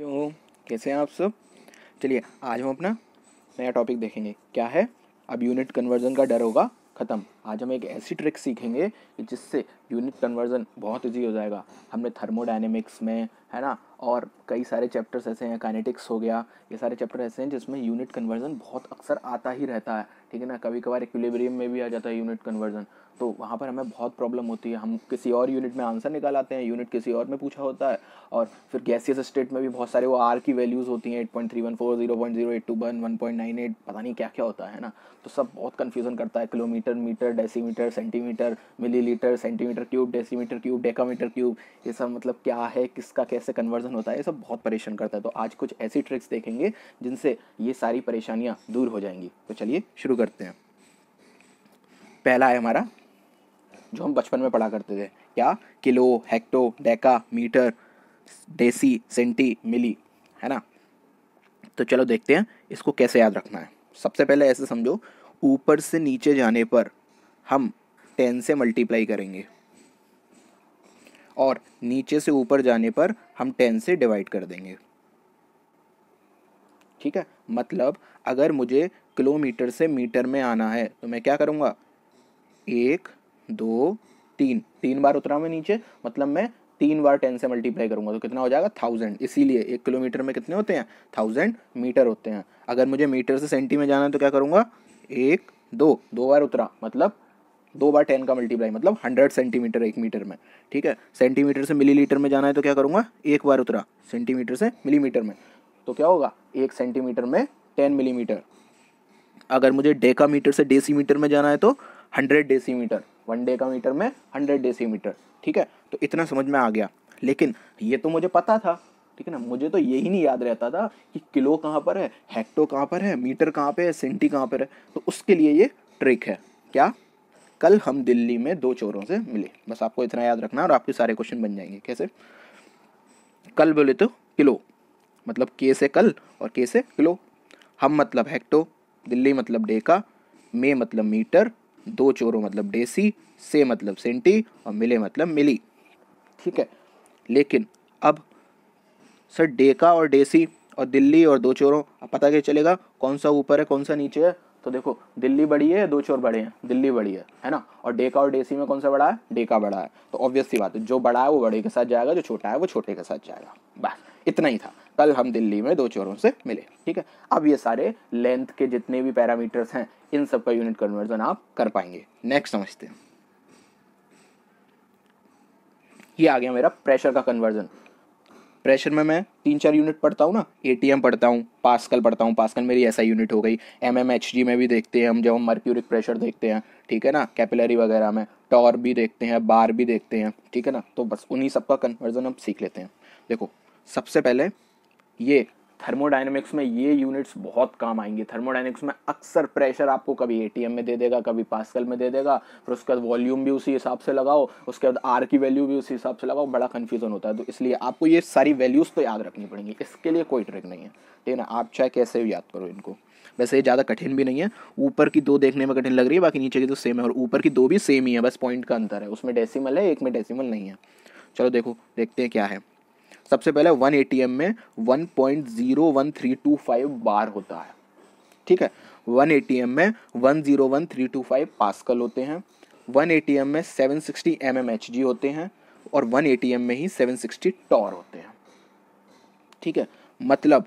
बच्चों कैसे हैं आप सब चलिए आज हम अपना नया टॉपिक देखेंगे क्या है अब यूनिट कन्वर्जन का डर होगा ख़त्म आज हम एक ऐसी ट्रिक सीखेंगे कि जिससे यूनिट कन्वर्जन बहुत ईजी हो जाएगा हमने थर्मोडाइनमिक्स में है ना और कई सारे चैप्टर्स ऐसे हैं काइनेटिक्स हो गया ये सारे चैप्टर ऐसे हैं जिसमें यूनिट कन्वर्जन बहुत अक्सर आता ही रहता है ठीक है ना कभी कभार इक्विलिब्रियम में भी आ जाता है यूनिट कन्वर्जन तो वहाँ पर हमें बहुत प्रॉब्लम होती है हम किसी और यूनिट में आंसर निकाल आते हैं यूनिट किसी और में पूछा होता है और फिर गैसियस स्टेट में भी बहुत सारे वो आर की वैल्यूज़ होती हैं eight point three one four zero point zero eight two one one point nine eight पता नहीं क्या क्या होता है ना तो सब बहुत कन्फ्यूज़न करता है kilometre metre decimetre centimetre milli centimetre cube decimetre cube decametre cube ये सब मतलब क्या है किसका कैसे कन्वर्जन होता है ये सब बहुत परेशान करता है तो आज कुछ ऐसी ट्रिक्स देखेंगे जिनसे ये सारी परेशानियाँ दूर हो जाएंगी तो चलिए शुरू करते हैं पहला है हमारा जो हम बचपन में पढ़ा करते थे क्या kilo hecto deca metre deci centi milli है ना तो चलो देखते हैं इसको कैसे याद रखना है सबसे पहले ऐसे समझो ऊपर से नीचे जाने पर हम टेन से मल्टीप्लाई करेंगे और नीचे से ऊपर जाने पर हम टेन से डिवाइड कर देंगे ठीक है मतलब अगर मुझे किलोमीटर से मीटर में आना है तो मैं क्या करूँगा एक दो तीन तीन बार उतरा मैं नीचे मतलब मैं तीन बार टेन से मल्टीप्लाई करूंगा तो कितना हो जाएगा थाउजेंड इसीलिए एक किलोमीटर में कितने होते हैं थाउजेंड मीटर होते हैं अगर मुझे मीटर से सेंटी में जाना है तो क्या करूँगा एक दो दो बार उतरा मतलब दो बार टेन का मल्टीप्लाई मतलब हंड्रेड सेंटीमीटर एक मीटर में ठीक है सेंटीमीटर से मिलीलीटर में जाना है तो क्या करूँगा एक बार उतरा सेंटीमीटर से मिलीमीटर में तो क्या होगा एक सेंटीमीटर में टेन मिलीमीटर अगर मुझे डेका मीटर से डेसीमीटर में जाना है तो hundred decimetre one decametre में हंड्रेड डे मीटर ठीक है तो इतना समझ में आ गया लेकिन ये तो मुझे पता था ठीक है ना मुझे तो यही नहीं याद रहता था कि किलो कहाँ पर है हेक्टो कहाँ पर है मीटर कहाँ पर है सेंटी कहाँ पर है तो उसके लिए ये ट्रिक है क्या कल हम दिल्ली में दो चोरों से मिले बस आपको इतना याद रखना और आपके सारे क्वेश्चन बन जाएंगे कैसे कल बोले तो किलो मतलब के से कल और के से किलो हम मतलब हेक्टो दिल्ली मतलब डे का मे मतलब मीटर दो चोरों मतलब डेसी से मतलब सेंटी और मिले मतलब मिली ठीक है लेकिन अब सर डेका और डेसी और दिल्ली और दो चोरों अब पता क्या चलेगा कौन सा ऊपर है कौन सा नीचे है तो देखो दिल्ली बड़ी है दो चोर बड़े हैं दिल्ली बड़ी है है ना और डेका और डेसी में कौन सा बड़ा है डेका बड़ा है तो ऑब्वियस सी बात है जो बड़ा है वो बड़े के साथ जाएगा जो छोटा है वो छोटे के साथ जाएगा बस इतना ही था कल हम दिल्ली में दो चोरों से मिले ठीक है अब ये सारे लेंथ के जितने भी पैरामीटर्स हैं इन सब का यूनिट कन्वर्जन आप कर पाएंगे नेक्स्ट समझते हैं ये आ गया मेरा प्रेशर का कन्वर्जन प्रेशर में मैं तीन चार यूनिट पढ़ता हूँ ना ए पढ़ता हूँ पास्कल पढ़ता हूँ पास्कल मेरी ऐसा यूनिट हो गई एम एम एच जी में भी देखते हैं हम जब हम मर्क्यूरिक प्रेशर देखते हैं ठीक है ना कैपिलरी वगैरह में टॉर भी देखते हैं बार भी देखते हैं ठीक है ना तो बस उन्हीं सब का कन्वर्जन हम सीख लेते हैं देखो सबसे पहले ये थर्मोडाइनमिक्स में ये यूनिट्स बहुत काम आएंगे थर्मोडाइनमिक्स में अक्सर प्रेशर आपको कभी एटीएम में दे देगा कभी पास्कल में दे देगा फिर उसके बाद वॉल्यूम भी उसी हिसाब से लगाओ उसके बाद आर की वैल्यू भी उसी हिसाब से लगाओ बड़ा कन्फ्यूजन होता है तो इसलिए आपको ये सारी वैल्यूज़ तो याद रखनी पड़ेंगी इसके लिए कोई ट्रिक नहीं है ठीक है ना आप चाहे कैसे याद करो इनको वैसे ये ज़्यादा कठिन भी नहीं है ऊपर की दो देखने में कठिन लग रही है बाकी नीचे की तो सेम है और ऊपर की दो भी सेम ही है बस पॉइंट का अंतर है उसमें डेसीमल है एक में डेसीमल नहीं है चलो देखो देखते हैं क्या है सबसे पहले वन ए में one point zero one three two five bar होता है ठीक है वन ए में one zero one three two five pascal होते हैं वन ए में seven sixty M M H G होते हैं और वन ए में ही सेवन सिक्सटी टॉर होते हैं ठीक है मतलब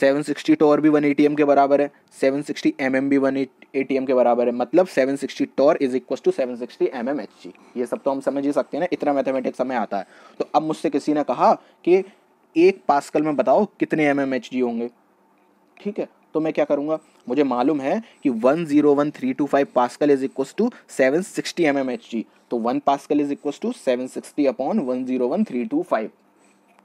सेवन सिक्सटी टोर भी वन ए के बराबर है सेवन सिक्सटी एम एम भी वन ए के बराबर है मतलब seven sixty torr is equal to seven sixty M M H G ये सब तो हम समझ ही सकते हैं ना इतना मैथमेटिक्स हमें आता है तो अब मुझसे किसी ने कहा कि एक पास्कल में बताओ कितने एम एम एच जी होंगे ठीक है तो मैं क्या करूँगा मुझे मालूम है कि one zero one three two five pascal is equal to seven sixty M M H G तो one pascal is equal to seven sixty upon one zero one three two five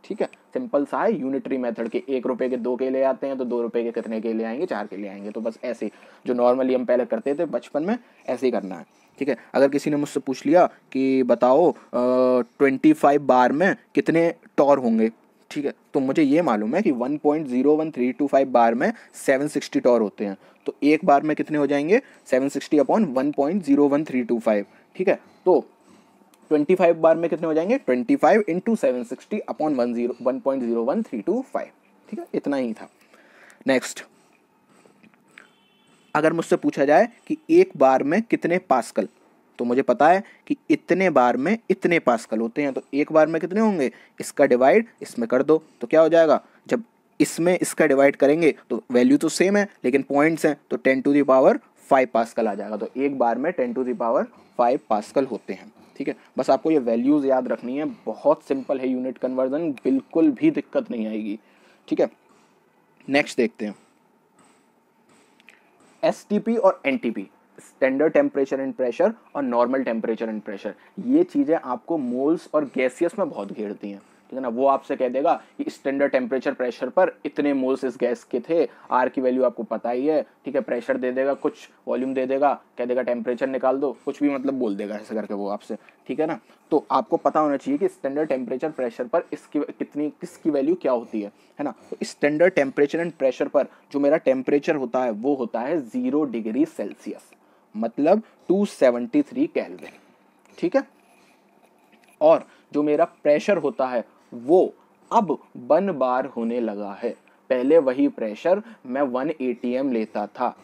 ठीक है सिंपल सा है unitary method के एक रुपए के दो के ले आते हैं तो दो रुपए के कितने के ले आएंगे चार के ले आएंगे तो बस ऐसे जो नॉर्मली हम पहले करते थे बचपन में ऐसे ही करना है ठीक है अगर किसी ने मुझसे पूछ लिया कि बताओ ट्वेंटी फाइव बार में कितने टॉर होंगे ठीक है तो मुझे ये मालूम है कि one point zero one three two five bar में सेवन सिक्सटी टॉर होते हैं तो एक बार में कितने हो जाएंगे seven sixty upon one point zero one three two five ठीक है तो ट्वेंटी फाइव बार में कितने हो जाएंगे twenty five into seven sixty upon one zero one point zero one three two five ठीक है इतना ही था नेक्स्ट अगर मुझसे पूछा जाए कि एक बार में कितने पास्कल तो मुझे पता है कि इतने बार में इतने पास्कल होते हैं तो एक बार में कितने होंगे इसका डिवाइड इसमें कर दो तो क्या हो जाएगा जब इसमें इसका डिवाइड करेंगे तो वैल्यू तो सेम है लेकिन पॉइंट्स हैं तो ten to the power five pascal आ जाएगा तो एक बार में ten to the power five pascal होते हैं ठीक है बस आपको ये वैल्यूज़ याद रखनी है बहुत सिंपल है यूनिट कन्वर्जन बिल्कुल भी दिक्कत नहीं आएगी ठीक है नेक्स्ट देखते हैं एस और N standard temperature and pressure और नॉर्मल टेम्परेचर एंड प्रेशर ये चीज़ें आपको मोल्स और गैसियस में बहुत घेरती हैं ठीक है ना वो आपसे कह देगा कि स्टैंडर्ड टेम्परेचर प्रेशर पर इतने मोल्स इस गैस के थे आर की वैल्यू आपको पता ही है ठीक है प्रेशर दे देगा कुछ वॉल्यूम दे देगा कह देगा टेम्परेचर निकाल दो कुछ भी मतलब बोल देगा ऐसे करके वो आपसे ठीक है ना तो आपको पता होना चाहिए कि स्टैंडर्ड टेम्परेचर प्रेशर पर इसकी कितनी किसकी वैल्यू क्या होती है है ना तो स्टैंडर्ड टेम्परेचर एंड प्रेशर पर जो मेरा टेम्परेचर होता है वो होता है ज़ीरो डिग्री सेल्सियस मतलब टू सेवेंटी थ्री ठीक है और जो मेरा प्रेशर होता है वो अब बन बार होने लगा है पहले वही प्रेशर मैं वन ए लेता था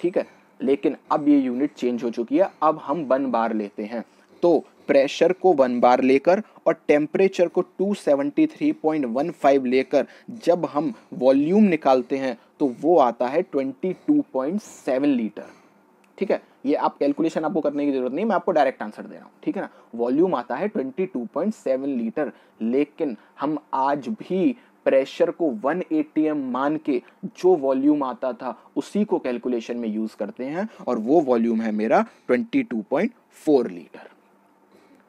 ठीक है लेकिन अब ये यूनिट चेंज हो चुकी है अब हम वन बार लेते हैं तो प्रेशर को वन बार लेकर और टेम्परेचर को 273.15 लेकर जब हम वॉल्यूम निकालते हैं तो वो आता है 22.7 लीटर ठीक है ये आप कैलकुलेशन आपको करने की जरूरत नहीं मैं आपको डायरेक्ट आंसर दे रहा हूँ ठीक है ना वॉल्यूम आता है 22.7 लीटर लेकिन हम आज भी प्रेशर को 1 एटीएम मान के जो वॉल्यूम आता था उसी को कैलकुलेशन में यूज़ करते हैं और वो वॉल्यूम है मेरा 22.4 लीटर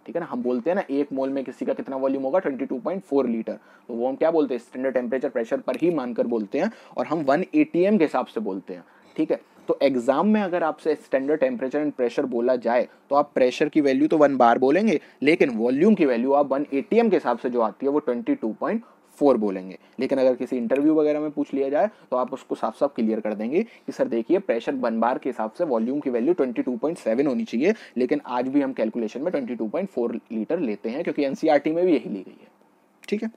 ठीक है ना हम बोलते हैं ना एक मोल में किसी का कितना वॉल्यूम होगा 22.4 लीटर तो वो हम क्या बोलते हैं स्टैंडर्ड टेम्परेचर प्रेशर पर ही मानकर बोलते हैं और हम 1 एटीएम के हिसाब से बोलते हैं ठीक है तो एग्ज़ाम में अगर आपसे स्टैंडर्ड टेम्परेचर एंड प्रेशर बोला जाए तो आप प्रेशर की वैल्यू तो वन बार बोलेंगे लेकिन वॉल्यूम की वैल्यू आप वन ए के हिसाब से जो आती है वो ट्वेंटी टू पॉइंट फोर बोलेंगे लेकिन अगर किसी इंटरव्यू वगैरह में पूछ लिया जाए तो आप उसको साफ साफ क्लियर कर देंगे कि सर देखिए प्रेशर वन बार के हिसाब से वॉल्यूम की value twenty two point seven होनी चाहिए लेकिन आज भी हम कैलकुलेशन में twenty two point four litre लेते हैं क्योंकि एनसीईआरटी e में भी यही ली गई है ठीक है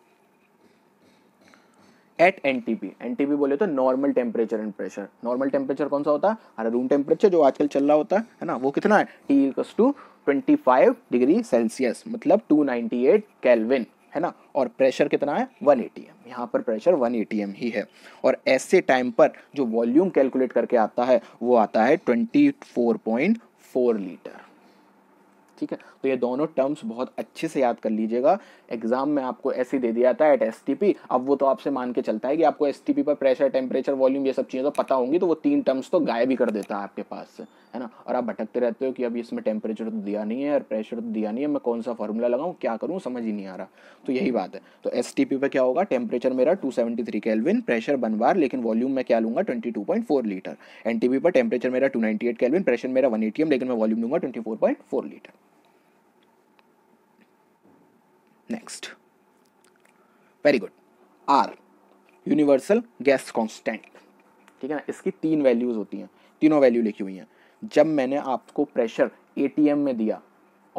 at N T P P N T बोले तो normal temperature and pressure normal temperature कौन सा होता है अरे रूम टेम्परेचर जो आजकल चल रहा होता है ना वो कितना है T equals to twenty five degree Celsius मतलब टू एट कैलविन है ना और प्रेशर कितना है वन ए टी एम यहाँ पर pressure one A T M ही है और ऐसे टाइम पर जो वॉल्यूम कैलकुलेट करके आता है वो आता है twenty four point four litre ठीक है तो ये दोनों टर्म्स बहुत अच्छे से याद कर लीजिएगा एग्जाम में आपको ऐसे दे दिया था एट एस अब वो तो आपसे मान के चलता है कि आपको एस पर प्रेशर टेम्परेचर वॉल्यूम ये सब चीज़ें तो पता होंगी तो वो तीन टर्म्स तो गायब ही कर देता है आपके पास से है ना और आप भटकते रहते हो कि अभी इसमें टेम्परेचर तो दिया नहीं है और प्रेशर तो दिया नहीं है मैं कौन सा फॉर्मूला लगाऊँ क्या करूँ समझ ही नहीं आ रहा तो यही बात है तो एस पर क्या होगा टेम्परेचर मेरा टू सेवेंटी केल्विन प्रेशर बन बार लेकिन वॉल्यूम में क्या लूँगा ट्वेंटी लीटर एन पर टेम्परेचर मेरा टू नाइन्टी प्रेशर मेरा वन लेकिन मैं वॉल्यूम लूँगा twenty litre next very good R universal gas constant ठीक है ना इसकी तीन वैल्यूज़ होती हैं तीनों वैल्यू लिखी हुई हैं जब मैंने आपको प्रेशर ए में दिया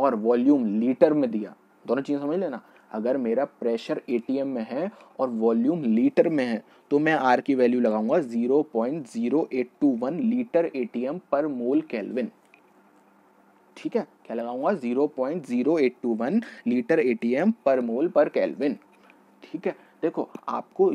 और वॉल्यूम लीटर में दिया दोनों चीज़ें समझ लेना अगर मेरा प्रेशर ए में है और वॉल्यूम लीटर में है तो मैं आर की वैल्यू लगाऊंगा 0.0821 लीटर ए पर मोल कैलविन ठीक है क्या लगाऊंगा zero zero point eight two one litre ATM पर मोल पर कैलविन ठीक है देखो आपको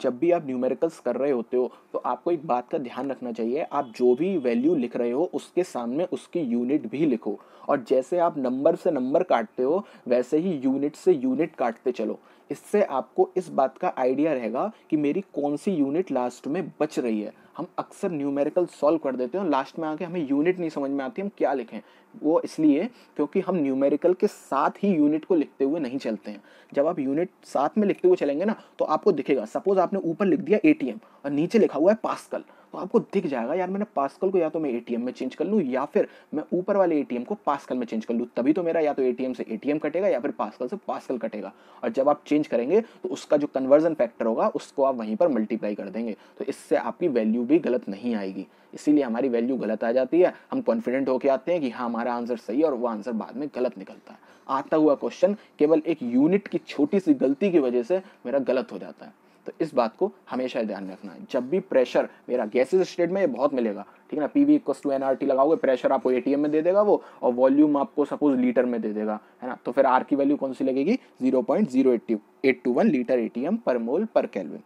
जब भी आप न्यूमेरिकल्स कर रहे होते हो तो आपको एक बात का ध्यान रखना चाहिए आप जो भी वैल्यू लिख रहे हो उसके सामने उसकी यूनिट भी लिखो और जैसे आप नंबर से नंबर काटते हो वैसे ही यूनिट से यूनिट काटते चलो इससे आपको इस बात का आइडिया रहेगा कि मेरी कौन सी यूनिट लास्ट में बच रही है हम अक्सर न्यूमेरिकल सॉल्व कर देते हैं लास्ट में आके हमें यूनिट नहीं समझ में आती हम क्या लिखें वो इसलिए क्योंकि हम न्यूमेरिकल के साथ ही यूनिट को लिखते हुए नहीं चलते हैं जब आप यूनिट साथ में लिखते हुए चलेंगे ना तो आपको दिखेगा सपोज आप आपने ऊपर लिख दिया ए और नीचे लिखा हुआ है पास्कल तो आपको दिख जाएगा यार मैंने पास्कल को या तो मैं एटीएम में चेंज कर लूँ या फिर मैं ऊपर वाले एटीएम को पास्कल में चेंज कर लूँ तभी तो मेरा या तो एटीएम से एटीएम कटेगा या फिर पास्कल से पास्कल कटेगा और जब आप चेंज करेंगे तो उसका जो कन्वर्जन फैक्टर होगा उसको आप वहीं पर मल्टीप्लाई कर देंगे तो इससे आपकी वैल्यू भी गलत नहीं आएगी इसीलिए हमारी वैल्यू गलत आ जाती है हम कॉन्फिडेंट होकर आते हैं कि हाँ हमारा आंसर सही है और वो आंसर बाद में गलत निकलता है आता हुआ क्वेश्चन केवल एक यूनिट की छोटी सी गलती की वजह से मेरा गलत हो जाता है तो इस बात को हमेशा ध्यान में रखना है जब भी प्रेशर मेरा गैसेज स्टेट में ये बहुत मिलेगा ठीक है ना P V equal to N R T लगाओगे प्रेशर आपको ए टी एम में दे देगा वो और वॉल्यूम आपको सपोज लीटर में दे देगा है ना तो फिर आर की वैल्यू कौन सी लगेगी zero point zero eighty eight two one litre A T M पर मोल पर कैलविन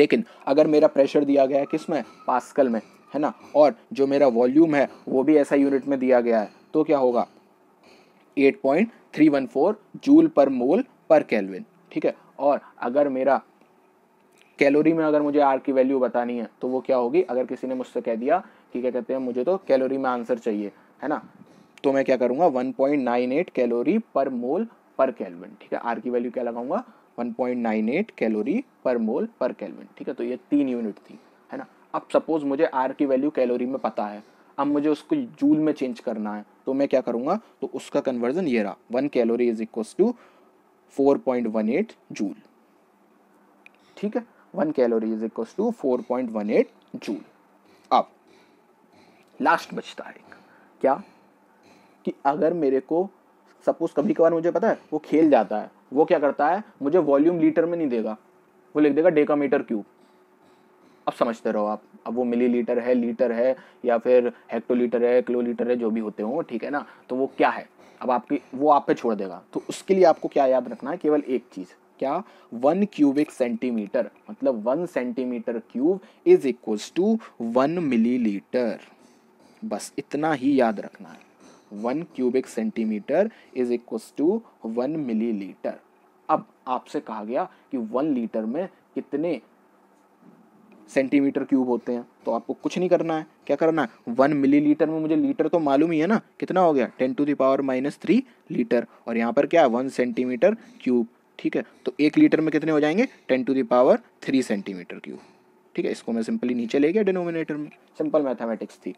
लेकिन अगर मेरा प्रेशर दिया गया है किस में पास्कल में है ना और जो मेरा वॉल्यूम है वो भी ऐसा यूनिट में दिया गया है तो क्या होगा 8.314 जूल पर मोल पर कैलविन ठीक है और अगर मेरा कैलोरी में अगर मुझे आर की वैल्यू बतानी है तो वो क्या होगी अगर किसी ने मुझसे कह दिया कि क्या कहते हैं मुझे तो कैलोरी में आंसर चाहिए है ना तो मैं क्या करूँगा एट कैलोरी पर मोल पर कैलविन ठीक है आर की वैल्यू क्या लगाऊंगा वन एट कैलोरी पर मोल पर कैलविन ठीक है तो ये तीन यूनिट थी है ना अब सपोज मुझे आर की वैल्यू कैलोरी में पता है अब मुझे उसको जूल में चेंज करना है तो मैं क्या करूँगा तो उसका कन्वर्जन ये रहा one calorie is equal to four point one eight joule ठीक है one calorie is equal to four point one eight joule अब लास्ट बचता है क्या कि अगर मेरे को सपोज कभी कभार मुझे पता है वो खेल जाता है वो क्या करता है मुझे वॉल्यूम लीटर में नहीं देगा वो लिख देगा डेका मीटर क्यूब अब समझते रहो आप अब वो मिली लीटर है लीटर है या फिर हेक्टोलीटर है किलो लीटर है जो भी होते हों ठीक है ना तो वो क्या है अब आपकी वो आप पे छोड़ देगा तो उसके लिए आपको क्या याद रखना है केवल एक चीज़ क्या वन क्यूबिक सेंटीमीटर मतलब one centimetre cube is equals to one millilitre बस इतना ही याद रखना है one cubic centimetre is equals to one millilitre अब आपसे कहा गया कि वन लीटर में कितने सेंटीमीटर क्यूब होते हैं तो आपको कुछ नहीं करना है क्या करना है वन मिलीलीटर में मुझे लीटर तो मालूम ही है ना कितना हो गया ten to the power minus three litre और यहाँ पर क्या है वन सेंटीमीटर क्यूब ठीक है तो एक लीटर में कितने हो जाएंगे ten to the power three centimetre cube ठीक है इसको मैं सिंपली नीचे ले गया डिनोमिनेटर में सिंपल मैथमेटिक्स थी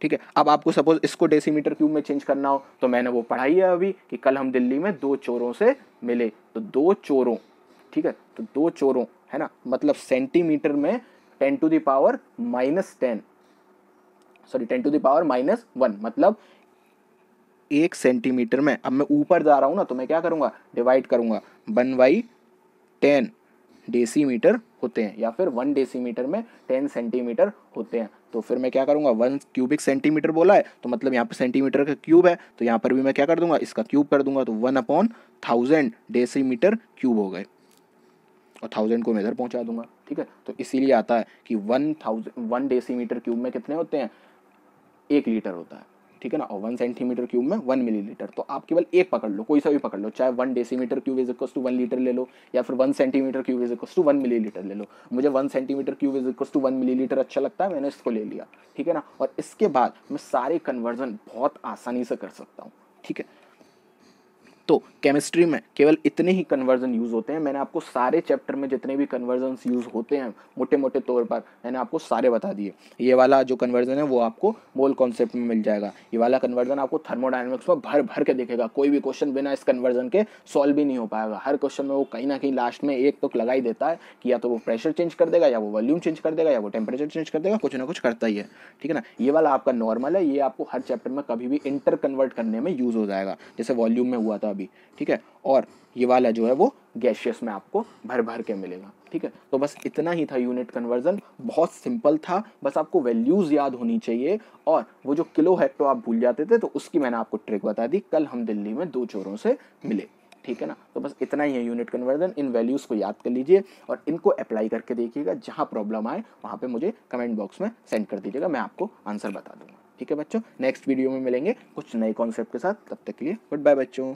ठीक है अब आपको सपोज इसको डेसीमीटर क्यूब में चेंज करना हो तो मैंने वो पढ़ाई है अभी कि कल हम दिल्ली में दो चोरों से मिले तो दो चोरों ठीक है तो दो चोरों है ना मतलब सेंटीमीटर में ten to the power minus ten sorry ten to the power minus one मतलब एक सेंटीमीटर में अब मैं ऊपर जा रहा हूँ ना तो मैं क्या करूँगा डिवाइड करूँगा वन बाई टेन डेसीमीटर होते हैं या फिर वन डेसीमीटर में टेन सेंटीमीटर होते हैं तो फिर मैं क्या करूँगा वन क्यूबिक सेंटीमीटर बोला है तो मतलब यहाँ पर सेंटीमीटर का क्यूब है तो यहाँ पर भी मैं क्या कर दूंगा इसका क्यूब कर दूंगा तो one upon thousand decimetre cube हो गए और थाउजेंड को मैं इधर पहुँचा दूंगा ठीक है तो इसीलिए आता है कि one thousand one decimetre cube में कितने होते हैं एक लीटर होता है ठीक है ना और वन सेंटीमीटर क्यूब में वन मिलीलीटर तो आप केवल एक पकड़ लो कोई सा भी पकड़ लो चाहे one decimetre cube is equal to one litre ले लो या फिर one centimetre cube is equals to one milli ले लो मुझे one centimetre cube is equals to one milli अच्छा लगता है मैंने इसको ले लिया ठीक है ना और इसके बाद मैं सारे कन्वर्जन बहुत आसानी से कर सकता हूँ ठीक है तो केमिस्ट्री में केवल इतने ही कन्वर्जन यूज़ होते हैं मैंने आपको सारे चैप्टर में जितने भी कन्वर्जन यूज़ होते हैं मोटे मोटे तौर पर मैंने आपको सारे बता दिए ये वाला जो कन्वर्जन है वो आपको मोल कॉन्सेप्ट में मिल जाएगा ये वाला कन्वर्जन आपको थर्मोडाइनमिक्स में भर भर के देखेगा कोई भी क्वेश्चन बिना इस कन्वर्जन के सॉल्व भी नहीं हो पाएगा हर क्वेश्चन में वो कहीं ना कहीं लास्ट में एक तो लगा ही देता है कि या तो वो प्रेशर चेंज कर देगा या वो वॉल्यूम चेंज कर देगा या वो टेम्परेचर चेंज कर देगा कुछ ना कुछ करता ही है ठीक है ना ये वाला आपका नॉर्मल है ये आपको हर चैप्टर में कभी भी इंटर कन्वर्ट करने में यूज़ हो जाएगा जैसे वॉल्यूम में हुआ था मिलेगा अभी ठीक है और ये वाला जो है वो गैशियस में आपको भर भर के मिलेगा ठीक है तो बस इतना ही था यूनिट कन्वर्जन बहुत सिंपल था बस आपको वैल्यूज़ याद होनी चाहिए और वो जो किलो तो आप भूल जाते थे तो उसकी मैंने आपको ट्रिक बता दी कल हम दिल्ली में दो चोरों से मिले ठीक है ना तो बस इतना ही है यूनिट कन्वर्जन इन वैल्यूज़ को याद कर लीजिए और इनको अप्लाई करके देखिएगा जहां प्रॉब्लम आए वहां पे मुझे कमेंट बॉक्स में सेंड कर दीजिएगा मैं आपको आंसर बता दूंगा ठीक है बच्चों नेक्स्ट वीडियो में मिलेंगे कुछ नए कॉन्सेप्ट के साथ तब तक के लिए गुड बाय बच्चों